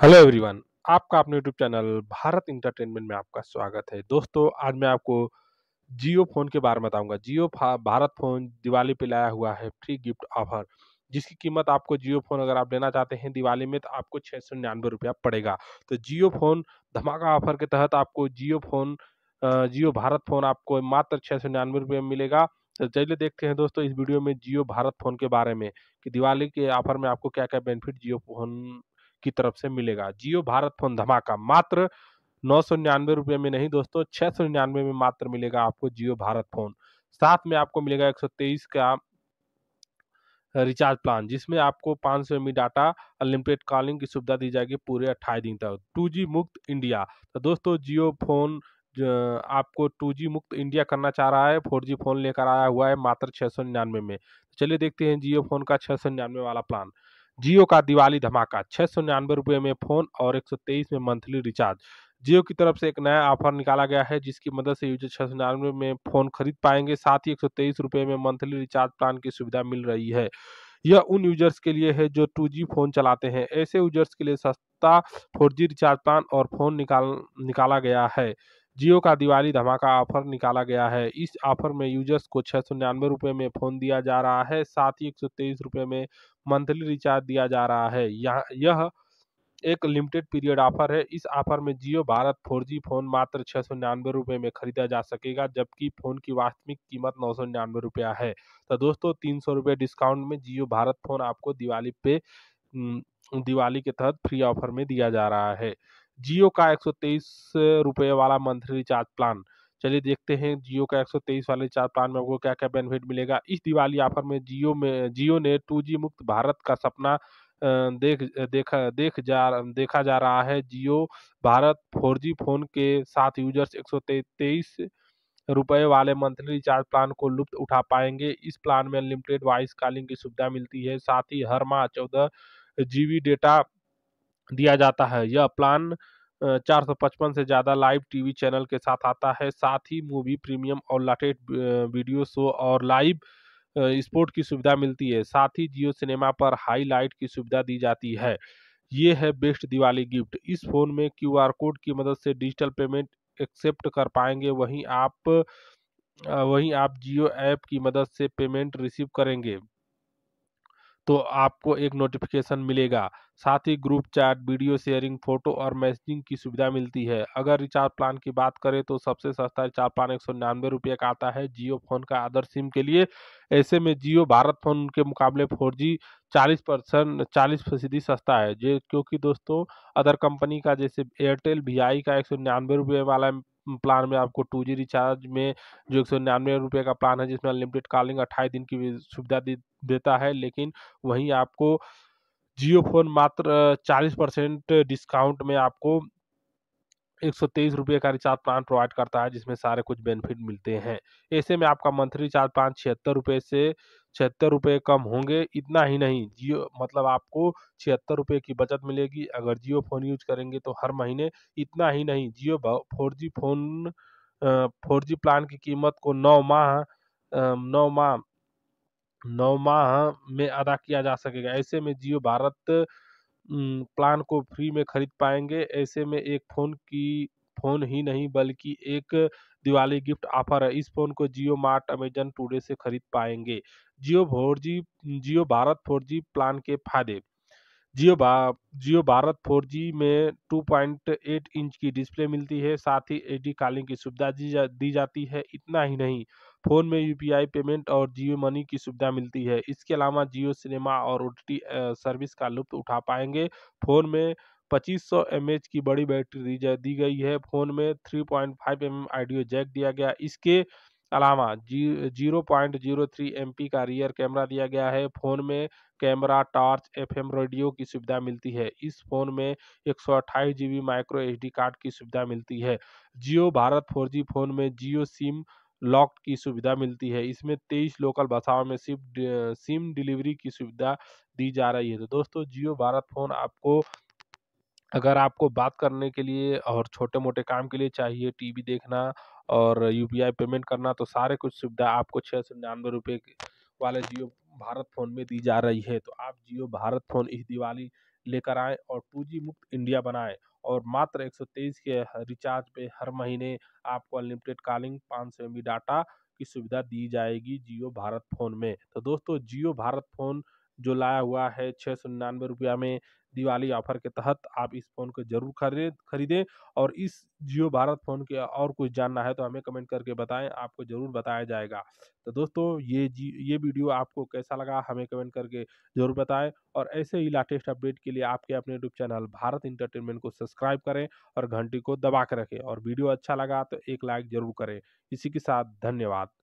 Hello everyone आपका अपने YouTube channel Bharat entertainment में आपका स्वागत है दोस्तों आज मैं आपको जियो फ़ोन के बारे में बताऊंगा जियो भारत फ़ोन दिवाली पे लाया हुआ है फ्री गिफ्ट ऑफर जिसकी कीमत आपको जियो फ़ोन अगर आप लेना चाहते हैं दिवाली में तो आपको छः सौ निन्यानवे रुपया पड़ेगा तो जियो फ़ोन धमाका ऑफर के तहत आपको जियो फ़ोन जियो भारत फ़ोन आपको मात्र छः सौ निन्यानवे रुपये में मिलेगा तो चलिए देखते हैं दोस्तों इस वीडियो में जियो भारत फ़ोन के बारे में कि दिवाली के ऑफर में आपको क्या क्या बेनिफिट जियो फ़ोन की तरफ से मिलेगा जियो भारत फोन धमाका मात्र नौ सौ निन्यानवे रुपये में नहीं दोस्तों छः सौ निन्यानवे में मात्र मिलेगा आपको जियो भारत फोन साथ में आपको मिलेगा एक सौ तेईस का रिचार्ज प्लान जिसमें आपको पाँच सौ एम डाटा अनलिमिटेड कॉलिंग की सुविधा दी जाएगी पूरे अट्ठाईस दिन तक टू जी मुक्त इंडिया तो दोस्तों जियो फोन आपको टू जी मुक्त इंडिया करना चाह रहा है फोर जी फोन लेकर आया हुआ है मात्र छः सौ निन्यानवे में तो चलिए देखते हैं जियो फोन का छः सौ निन्यानवे वाला प्लान जियो का दिवाली धमाका छः सौ निन्यानवे रुपये में फ़ोन और एक सौ तेईस में मंथली रिचार्ज जियो की तरफ से एक नया ऑफर निकाला गया है जिसकी मदद से यूजर छः सौ निन्यानवे में फ़ोन खरीद पाएंगे साथ ही एक सौ तेईस रुपये में मंथली रिचार्ज प्लान की सुविधा मिल रही है यह उन यूजर्स के लिए है जो टू जी फ़ोन चलाते हैं ऐसे यूजर्स के लिए सस्ता फोर जी रिचार्ज प्लान और फ़ोन निकाल निकाला गया है जियो का दिवाली धमाका ऑफर निकाला गया है इस ऑफर में यूजर्स को छः सौ निन्यानवे रुपये में फ़ोन दिया जा रहा है साथ ही एक सौ तेईस रुपये में मंथली रिचार्ज दिया जा रहा है यह यह एक लिमिटेड पीरियड ऑफर है इस ऑफर में जियो भारत 4G फ़ोन मात्र छः सौ निन्यानवे रुपये में खरीदा जा सकेगा जबकि फ़ोन की वास्तविक कीमत नौ सौ निन्यानवे रुपया है तो दोस्तों तीन सौ रुपये डिस्काउंट में जियो भारत फ़ोन आपको दिवाली पे दिवाली के तहत फ्री ऑफर में दिया जा रहा है जियो का एक सौ तेईस वाला मंथली रिचार्ज प्लान चलिए देखते हैं जियो का 123 वाले रिचार्ज प्लान में आपको क्या क्या बेनिफिट मिलेगा इस दिवाली ऑफर में जियो में जियो ने 2G मुक्त भारत का सपना देख देखा देख जा देखा जा रहा है जियो भारत 4G फोन के साथ यूजर्स एक रुपए वाले मंथली रिचार्ज प्लान को लुप्त उठा पाएंगे इस प्लान में अनलिमिटेड वॉइस कॉलिंग की सुविधा मिलती है साथ ही हर माह चौदह जी डेटा दिया जाता है यह प्लान 455 से ज़्यादा लाइव टीवी चैनल के साथ आता है साथ ही मूवी प्रीमियम और लाटेस्ट वीडियो शो और लाइव स्पोर्ट की सुविधा मिलती है साथ ही जियो सिनेमा पर हाईलाइट की सुविधा दी जाती है ये है बेस्ट दिवाली गिफ्ट इस फ़ोन में क्यूआर कोड की मदद से डिजिटल पेमेंट एक्सेप्ट कर पाएंगे वहीं आप वहीं आप जियो ऐप की मदद से पेमेंट रिसीव करेंगे तो आपको एक नोटिफिकेशन मिलेगा साथ ही group chat video sharing photo और मैसेजिंग की सुविधा मिलती है अगर रिचार्ज प्लान की बात करें तो सबसे सस्ता रिचार्ज प्लान एक सौ रुपये का आता है जियो फोन का आदर सिम के लिए ऐसे में जियो भारत फोन के मुकाबले फोर जी चालीस परसेंट चालीस फीसदी सस्ता है जे क्योंकि दोस्तों अदर कंपनी का जैसे एयरटेल वी आई का एक सौ निन्यानवे वाला प्लान में आपको टू जी रिचार्ज में जो एक सौ निन्यानवे रुपये का प्लान है जिसमें अनलिमिटेड कॉलिंग अट्ठाईस दिन की सुविधा दे, देता है लेकिन वहीं आपको जियो फोन मात्र चालीस परसेंट डिस्काउंट में आपको एक सौ तेईस रुपये का रिचार्ज प्लान प्रोवाइड करता है जिसमें सारे कुछ बेनिफिट मिलते हैं ऐसे में आपका मंथली रिचार्ज प्लान छिहत्तर रुपये से छिहत्तर रुपये कम होंगे इतना ही नहीं जियो मतलब आपको छिहत्तर रुपये की बचत मिलेगी अगर जियो फ़ोन यूज करेंगे तो हर महीने इतना ही नहीं Jio four G phone four G plan की कीमत को नौ माह नौ माह नौ माह में अदा किया जा सकेगा ऐसे में जियो भारत प्लान को फ्री में खरीद पाएंगे ऐसे में एक फ़ोन की फ़ोन ही नहीं बल्कि एक दिवाली गिफ्ट ऑफर है इस फोन को जियो मार्ट अमेजन टूडे से खरीद पाएंगे Jio four G Jio Bharat four G plan के फायदे जियो जियो भारत जी में 2.8 इंच की डिस्प्ले मिलती है साथ ही डी कॉलिंग की सुविधा दी, जा, दी जाती है इतना ही नहीं फ़ोन में यूपीआई पेमेंट और जियो मनी की सुविधा मिलती है इसके अलावा जियो सिनेमा और ओ सर्विस का लुप्त उठा पाएंगे फ़ोन में 2500 mAh की बड़ी बैटरी दी, दी गई है फ़ोन में 3.5 पॉइंट mm आइडियो जैक दिया गया इसके अलावा जी zero point zero three M का रियर कैमरा दिया गया है फ़ोन में कैमरा टॉर्च एफएम रेडियो की सुविधा मिलती है इस फ़ोन में एक सौ अट्ठाईस जी माइक्रो एच कार्ड की सुविधा मिलती है जियो भारत फोर फ़ोन में जियो सिम लॉक की सुविधा मिलती है इसमें तेईस लोकल भाषाओं में सिम सिम डिलीवरी की सुविधा दी जा रही है तो दोस्तों जियो भारत फ़ोन आपको अगर आपको बात करने के लिए और छोटे-मोटे काम के लिए चाहिए टीवी देखना और यू पेमेंट करना तो सारे कुछ सुविधा आपको छः सौ निन्यानवे रुपये वाले जियो भारत फ़ोन में दी जा रही है। तो आप जियो भारत फ़ोन इस दिवाली लेकर आएँ और टू मुक्त इंडिया बनाएँ और मात्र एक के रिचार्ज पे हर महीने आपको अनलिमिटेड कॉलिंग, पाँच सौ डाटा की सुविधा दी जाएगी जियो भारत फ़ोन में। तो दोस्तों जियो भारत फ़ोन जो लाया हुआ है छः सौ निन्यानवे रुपया में दिवाली ऑफर के तहत आप इस फ़ोन को जरूर खरीद खरीदें और इस जियो भारत फ़ोन के और कुछ जानना है तो हमें कमेंट करके बताएं आपको ज़रूर बताया जाएगा तो दोस्तों ये जी ये वीडियो आपको कैसा लगा हमें कमेंट करके ज़रूर बताएं और ऐसे ही लाटेस्ट अपडेट के लिए आपके अपने यूट्यूब चैनल भारत इंटरटेनमेंट को सब्सक्राइब करें और घंटी को दबा के रखें और वीडियो अच्छा लगा तो एक लाइक ज़रूर करें इसी के साथ धन्यवाद